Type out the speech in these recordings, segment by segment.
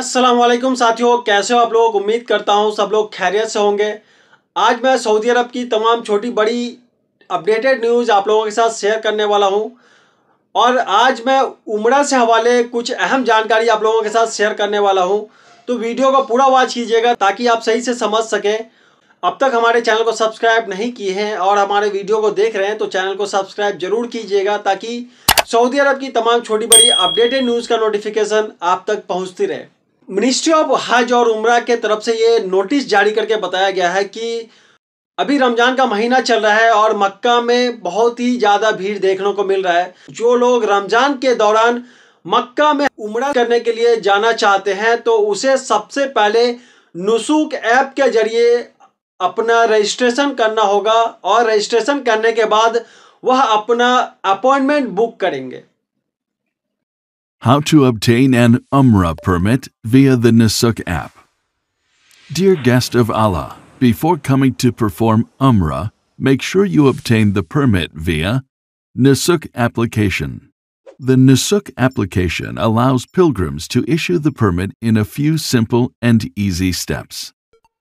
असलम साथियों कैसे हो आप लोग उम्मीद करता हूँ सब लोग खैरियत से होंगे आज मैं सऊदी अरब की तमाम छोटी बड़ी अपडेटेड न्यूज़ आप लोगों के साथ शेयर करने वाला हूँ और आज मैं उम्र से हवाले कुछ अहम जानकारी आप लोगों के साथ शेयर करने वाला हूँ तो वीडियो को पूरा वॉच कीजिएगा ताकि आप सही से समझ सकें अब तक हमारे चैनल को सब्सक्राइब नहीं किए हैं और हमारे वीडियो को देख रहे हैं तो चैनल को सब्सक्राइब जरूर कीजिएगा ताकि सऊदी अरब की तमाम छोटी बड़ी अपडेटेड न्यूज़ का नोटिफिकेशन आप तक पहुंचती रहे मिनिस्ट्री ऑफ हज और उमरा के तरफ से ये नोटिस जारी करके बताया गया है कि अभी रमज़ान का महीना चल रहा है और मक्का में बहुत ही ज़्यादा भीड़ देखने को मिल रहा है जो लोग रमज़ान के दौरान मक्का में उमरा करने के लिए जाना चाहते हैं तो उसे सबसे पहले नुसुक ऐप के जरिए अपना रजिस्ट्रेशन करना होगा और रजिस्ट्रेशन करने के बाद वह अपना अपॉइंटमेंट बुक करेंगे How to obtain an Umrah permit via the Nasuk app. Dear guest of Allah, before coming to perform Umrah, make sure you obtain the permit via Nasuk application. The Nasuk application allows pilgrims to issue the permit in a few simple and easy steps.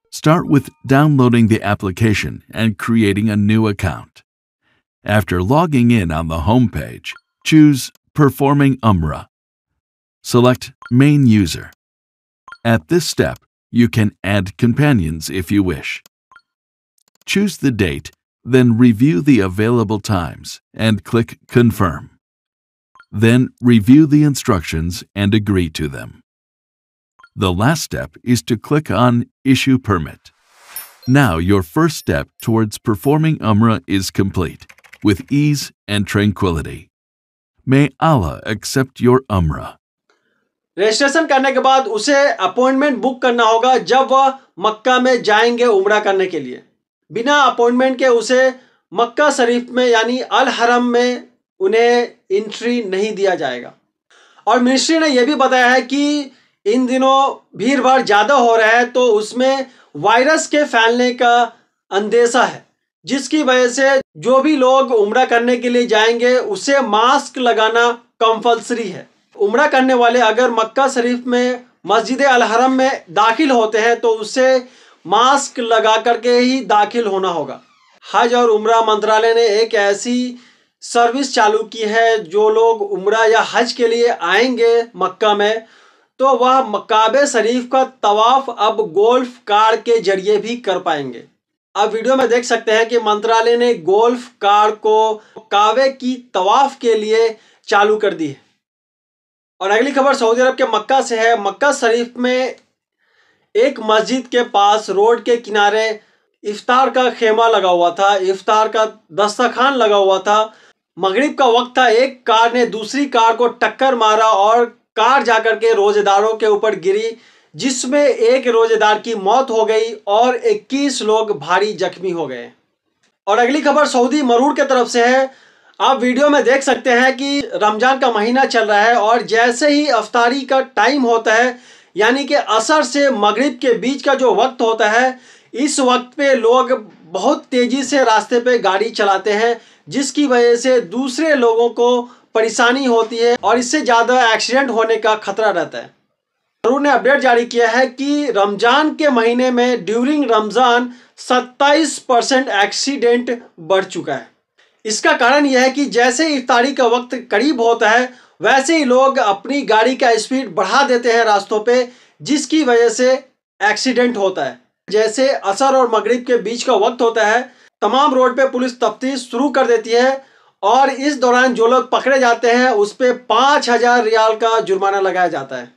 Start with downloading the application and creating a new account. After logging in on the homepage, choose Performing Umrah Select Main User. At this step, you can add companions if you wish. Choose the date, then review the available times and click Confirm. Then review the instructions and agree to them. The last step is to click on Issue Permit. Now your first step towards performing Umrah is complete, with ease and tranquility. May Allah accept your Umrah. Registration करने के बाद उसे appointment book करना होगा जब वह मक्का में जाएंगे उम्र करने के लिए बिना अपॉइंटमेंट के उसे मक्का शरीफ में यानी अल हरम में उन्हें इंट्री नहीं दिया जाएगा और मिनिस्ट्री ने यह भी बताया है कि इन दिनों भीड़ भाड़ ज़्यादा हो रहा है तो उसमें वायरस के फैलने का अंदेशा है जिसकी वजह से जो भी लोग उम्र करने के लिए जाएंगे उसे मास्क लगाना कंपल्सरी है उम्र करने वाले अगर मक्का शरीफ में मस्जिद अलहरम में दाखिल होते हैं तो उसे मास्क लगा करके ही दाखिल होना होगा हज और उम्र मंत्रालय ने एक ऐसी सर्विस चालू की है जो लोग उम्र या हज के लिए आएंगे मक्का में तो वह मकाब शरीफ का तवाफ अब गोल्फ कार के जरिए भी कर पाएंगे आप वीडियो में देख सकते हैं कि मंत्रालय ने गोल्फ कार को कावे की तवाफ के लिए चालू कर दी है और अगली खबर सऊदी अरब के मक्का से है मक्का शरीफ में एक मस्जिद के पास रोड के किनारे इफ्तार का खेमा लगा हुआ था इफ्तार का दस्तखान लगा हुआ था मगरिब का वक्त था एक कार ने दूसरी कार को टक्कर मारा और कार जाकर के रोजेदारों के ऊपर गिरी जिसमें एक रोजेदार की मौत हो गई और 21 लोग भारी जख्मी हो गए और अगली खबर सऊदी मरूर के तरफ से है आप वीडियो में देख सकते हैं कि रमज़ान का महीना चल रहा है और जैसे ही अफ्तारी का टाइम होता है यानी कि असर से मगरिब के बीच का जो वक्त होता है इस वक्त पे लोग बहुत तेज़ी से रास्ते पे गाड़ी चलाते हैं जिसकी वजह से दूसरे लोगों को परेशानी होती है और इससे ज़्यादा एक्सीडेंट होने का खतरा रहता है तरुण ने अपडेट जारी किया है कि रमज़ान के महीने में ड्यूरिंग रमज़ान 27 परसेंट एक्सीडेंट बढ़ चुका है इसका कारण यह है कि जैसे इफ्तारी का वक्त करीब होता है वैसे ही लोग अपनी गाड़ी का स्पीड बढ़ा देते हैं रास्तों पे जिसकी वजह से एक्सीडेंट होता है जैसे असर और मगरिब के बीच का वक्त होता है तमाम रोड पे पुलिस तफ्तीश शुरू कर देती है और इस दौरान जो लोग पकड़े जाते हैं उस पर पाँच हज़ार रियाल का जुर्माना लगाया जाता है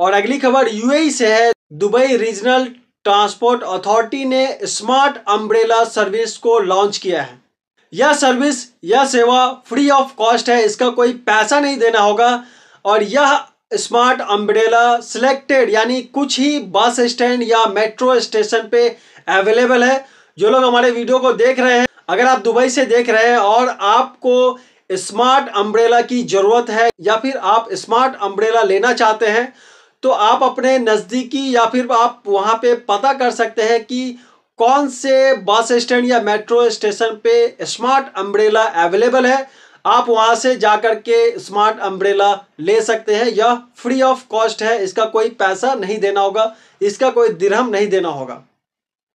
और अगली खबर यू से है दुबई रीजनल ट्रांसपोर्ट अथॉरिटी ने स्मार्ट अम्ब्रेला सर्विस को लॉन्च किया है यह सर्विस यह सेवा फ्री ऑफ कॉस्ट है इसका कोई पैसा नहीं देना होगा और यह स्मार्ट अम्ब्रेला सिलेक्टेड यानी कुछ ही बस स्टैंड या मेट्रो स्टेशन पे अवेलेबल है जो लोग हमारे वीडियो को देख रहे हैं अगर आप दुबई से देख रहे हैं और आपको स्मार्ट अम्ब्रेला की ज़रूरत है या फिर आप स्मार्ट अम्ब्रेला लेना चाहते हैं तो आप अपने नज़दीकी या फिर आप वहाँ पे पता कर सकते हैं कि कौन से बस स्टैंड या मेट्रो स्टेशन पे स्मार्ट अम्ब्रेला अवेलेबल है आप वहां से जाकर के स्मार्ट अम्ब्रेला ले सकते हैं यह फ्री ऑफ कॉस्ट है इसका कोई पैसा नहीं देना होगा इसका कोई दिरहम नहीं देना होगा